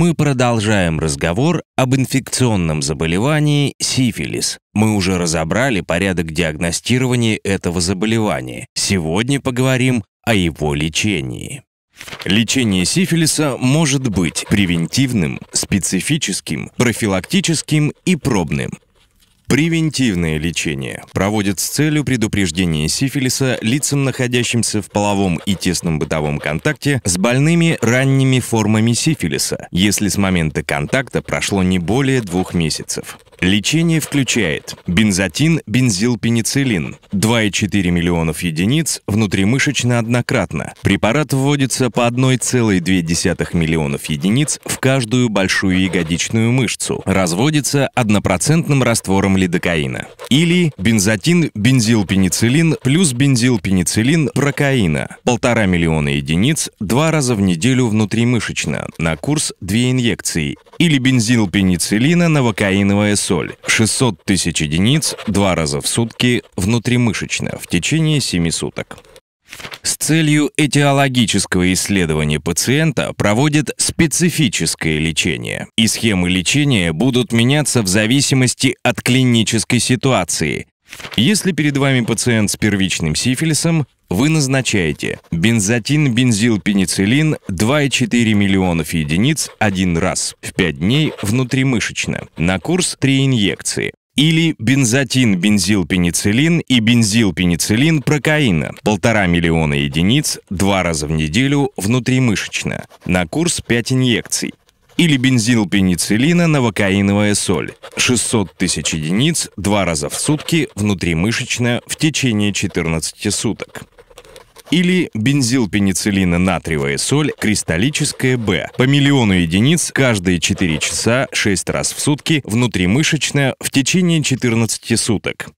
мы продолжаем разговор об инфекционном заболевании сифилис. Мы уже разобрали порядок диагностирования этого заболевания. Сегодня поговорим о его лечении. Лечение сифилиса может быть превентивным, специфическим, профилактическим и пробным. Превентивное лечение проводят с целью предупреждения сифилиса лицам, находящимся в половом и тесном бытовом контакте с больными ранними формами сифилиса, если с момента контакта прошло не более двух месяцев. Лечение включает бензотин, бензилпенициллин, 2,4 миллионов единиц внутримышечно-однократно. Препарат вводится по 1,2 миллионов единиц в каждую большую ягодичную мышцу, разводится однопроцентным раствором лидокаина. Или бензотин, бензилпенициллин плюс бензилпенициллин прокаина, 1,5 миллиона единиц два раза в неделю внутримышечно на курс 2 инъекции или бензилпенициллина, пенициллина новокаиновая соль 600 тысяч единиц два раза в сутки внутримышечно в течение 7 суток. С целью этиологического исследования пациента проводят специфическое лечение. И схемы лечения будут меняться в зависимости от клинической ситуации, если перед вами пациент с первичным сифилисом, вы назначаете бензотин, бензил, пенициллин 2,4 миллионов единиц один раз в 5 дней внутримышечно на курс 3 инъекции или бензотин, бензил, пенициллин и бензил, пенициллин прокаина 1,5 миллиона единиц два раза в неделю внутримышечно на курс 5 инъекций или бензилпенициллина пенициллина новокаиновая соль. 600 тысяч единиц два раза в сутки внутримышечно в течение 14 суток. Или бензилпенициллина натриевая соль кристаллическая Б по миллиону единиц каждые 4 часа 6 раз в сутки внутримышечно в течение 14 суток.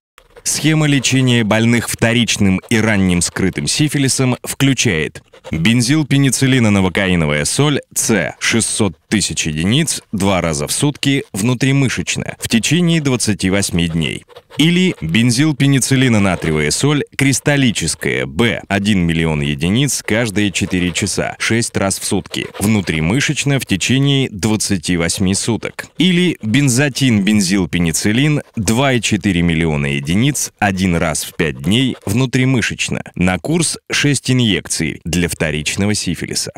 Схема лечения больных вторичным и ранним скрытым сифилисом включает бензилпенициллино-новокаиновая соль С 600 тысяч единиц два раза в сутки внутримышечно в течение 28 дней. Или бензилпенициллина натриевая соль кристаллическая Б 1 миллион единиц каждые 4 часа 6 раз в сутки, внутримышечно в течение 28 суток. Или бензотин бензилпенициллин 2,4 миллиона единиц один раз в 5 дней внутримышечно на курс 6 инъекций для вторичного сифилиса.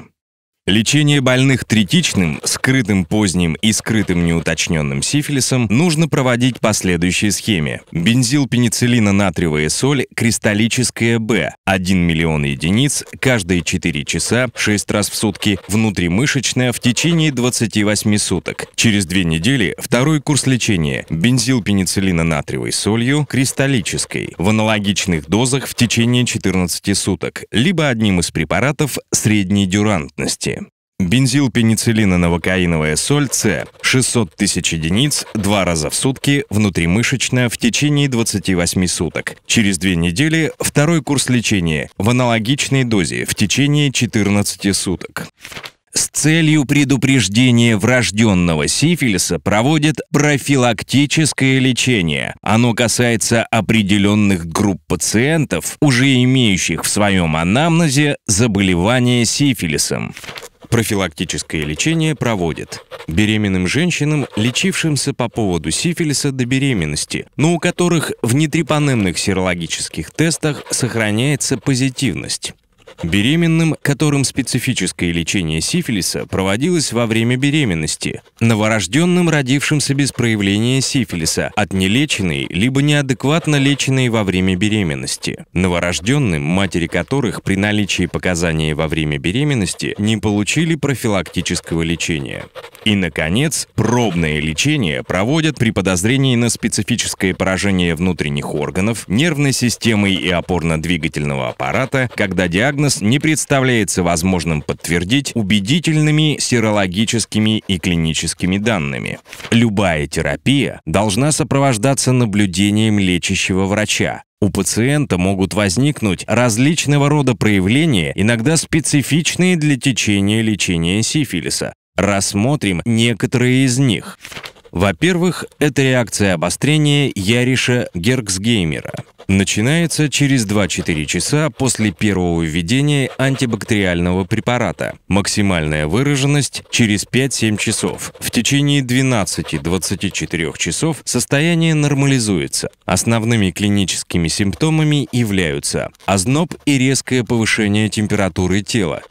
Лечение больных третичным, скрытым поздним и скрытым неуточненным сифилисом нужно проводить по следующей схеме. Бензил пенициллина натриевая соль, кристаллическая Б, 1 миллион единиц, каждые 4 часа, 6 раз в сутки, внутримышечная в течение 28 суток. Через 2 недели второй курс лечения. Бензил пенициллина натриевой солью, кристаллической, в аналогичных дозах в течение 14 суток, либо одним из препаратов средней дюрантности. Бензил пенициллиново-каиновая соль С 600 тысяч единиц два раза в сутки внутримышечно в течение 28 суток. Через две недели второй курс лечения в аналогичной дозе в течение 14 суток. С целью предупреждения врожденного сифилиса проводят профилактическое лечение. Оно касается определенных групп пациентов, уже имеющих в своем анамнезе заболевание сифилисом. Профилактическое лечение проводит беременным женщинам, лечившимся по поводу сифилиса до беременности, но у которых в нетрипонемных серологических тестах сохраняется позитивность. Беременным, которым специфическое лечение сифилиса проводилось во время беременности, новорожденным, родившимся без проявления сифилиса, от нелеченной либо неадекватно леченной во время беременности, новорожденным, матери которых при наличии показаний во время беременности не получили профилактического лечения. И, наконец, пробное лечение проводят при подозрении на специфическое поражение внутренних органов, нервной системы и опорно-двигательного аппарата, когда диагноз диагноз не представляется возможным подтвердить убедительными серологическими и клиническими данными. Любая терапия должна сопровождаться наблюдением лечащего врача, у пациента могут возникнуть различного рода проявления, иногда специфичные для течения лечения сифилиса. Рассмотрим некоторые из них. Во-первых, это реакция обострения Яриша Герксгеймера. Начинается через 2-4 часа после первого введения антибактериального препарата. Максимальная выраженность через 5-7 часов. В течение 12-24 часов состояние нормализуется. Основными клиническими симптомами являются озноб и резкое повышение температуры тела,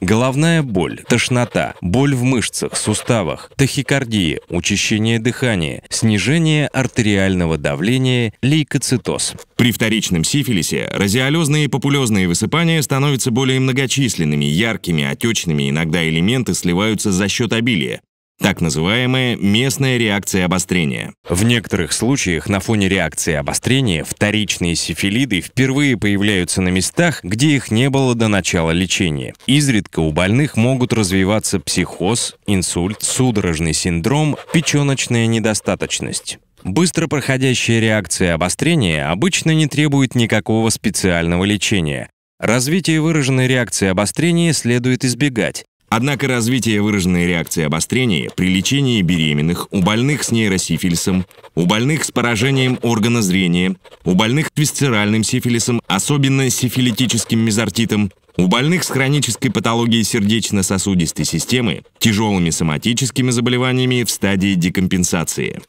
Головная боль, тошнота, боль в мышцах, суставах, тахикардия, учащение дыхания, снижение артериального давления, лейкоцитоз. При вторичном сифилисе радиолезные и популезные высыпания становятся более многочисленными, яркими, отечными, иногда элементы сливаются за счет обилия так называемая местная реакция обострения. В некоторых случаях на фоне реакции обострения вторичные сифилиды впервые появляются на местах, где их не было до начала лечения. Изредка у больных могут развиваться психоз, инсульт, судорожный синдром, печеночная недостаточность. Быстро проходящая реакция обострения обычно не требует никакого специального лечения. Развитие выраженной реакции обострения следует избегать, Однако развитие выраженной реакции обострения при лечении беременных, у больных с нейросифилисом, у больных с поражением органа зрения, у больных с висцеральным сифилисом, особенно сифилитическим мезортитом, у больных с хронической патологией сердечно-сосудистой системы, тяжелыми соматическими заболеваниями в стадии декомпенсации.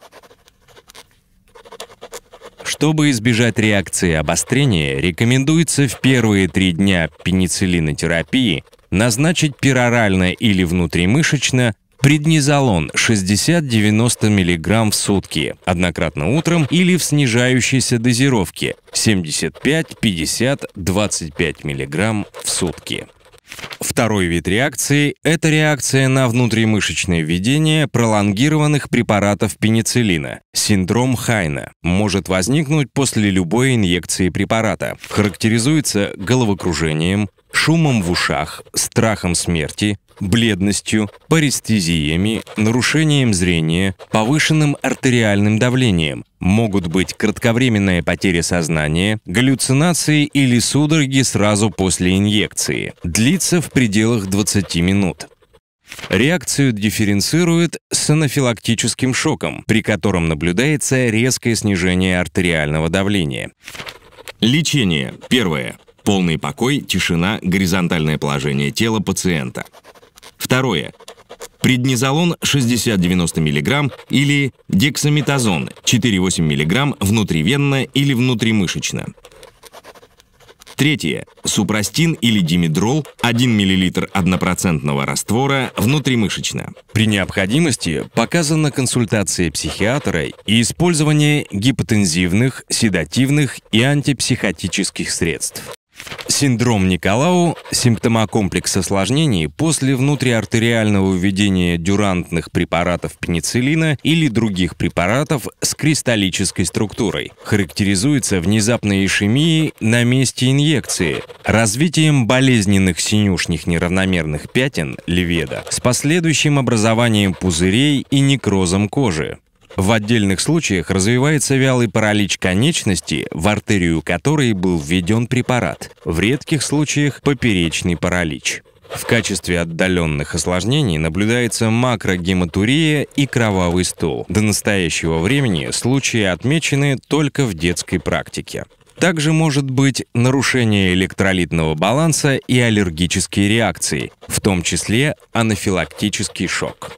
Чтобы избежать реакции обострения, рекомендуется в первые три дня пенициллинотерапии назначить перорально или внутримышечно Преднизолон 60-90 мг в сутки, однократно утром или в снижающейся дозировке 75-50-25 мг в сутки. Второй вид реакции – это реакция на внутримышечное введение пролонгированных препаратов пенициллина. Синдром Хайна может возникнуть после любой инъекции препарата. Характеризуется головокружением, шумом в ушах, страхом смерти, бледностью, парестезиями, нарушением зрения, повышенным артериальным давлением. Могут быть кратковременная потеря сознания, галлюцинации или судороги сразу после инъекции. Длится в пределах 20 минут. Реакцию дифференцирует с анафилактическим шоком, при котором наблюдается резкое снижение артериального давления. Лечение. Первое. Полный покой, тишина, горизонтальное положение тела пациента. Второе. Преднизолон 60-90 мг или дексаметазон 4-8 мг внутривенно или внутримышечно. Третье. Супрастин или димедрол 1 мл 1% раствора внутримышечно. При необходимости показана консультация психиатра и использование гипотензивных, седативных и антипсихотических средств. Синдром Николау – симптомокомплекс осложнений после внутриартериального введения дюрантных препаратов пенициллина или других препаратов с кристаллической структурой. Характеризуется внезапной ишемией на месте инъекции, развитием болезненных синюшных неравномерных пятен леведа с последующим образованием пузырей и некрозом кожи. В отдельных случаях развивается вялый паралич конечности, в артерию которой был введен препарат, в редких случаях поперечный паралич. В качестве отдаленных осложнений наблюдается макрогематурия и кровавый стул. До настоящего времени случаи отмечены только в детской практике. Также может быть нарушение электролитного баланса и аллергические реакции, в том числе анафилактический шок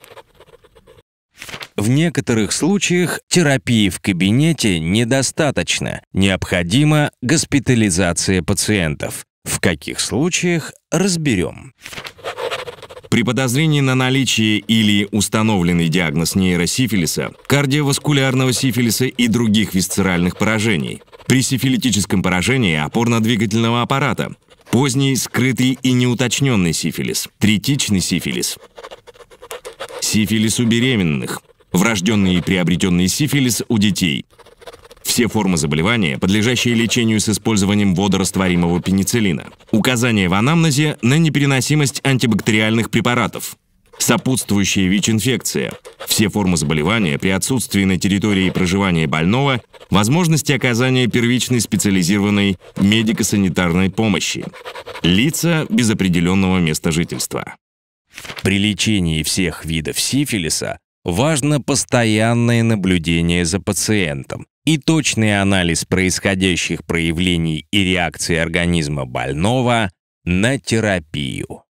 в некоторых случаях терапии в кабинете недостаточно, необходима госпитализация пациентов. В каких случаях разберем. При подозрении на наличие или установленный диагноз нейросифилиса, кардиоваскулярного сифилиса и других висцеральных поражений, при сифилитическом поражении опорно-двигательного аппарата, поздний скрытый и неуточненный сифилис, третичный сифилис, сифилис у беременных, врожденный и приобретенный сифилис у детей. Все формы заболевания, подлежащие лечению с использованием водорастворимого пенициллина. Указание в анамнезе на непереносимость антибактериальных препаратов. Сопутствующая ВИЧ-инфекция. Все формы заболевания при отсутствии на территории проживания больного возможности оказания первичной специализированной медико-санитарной помощи. Лица без определенного места жительства. При лечении всех видов сифилиса важно постоянное наблюдение за пациентом и точный анализ происходящих проявлений и реакции организма больного на терапию.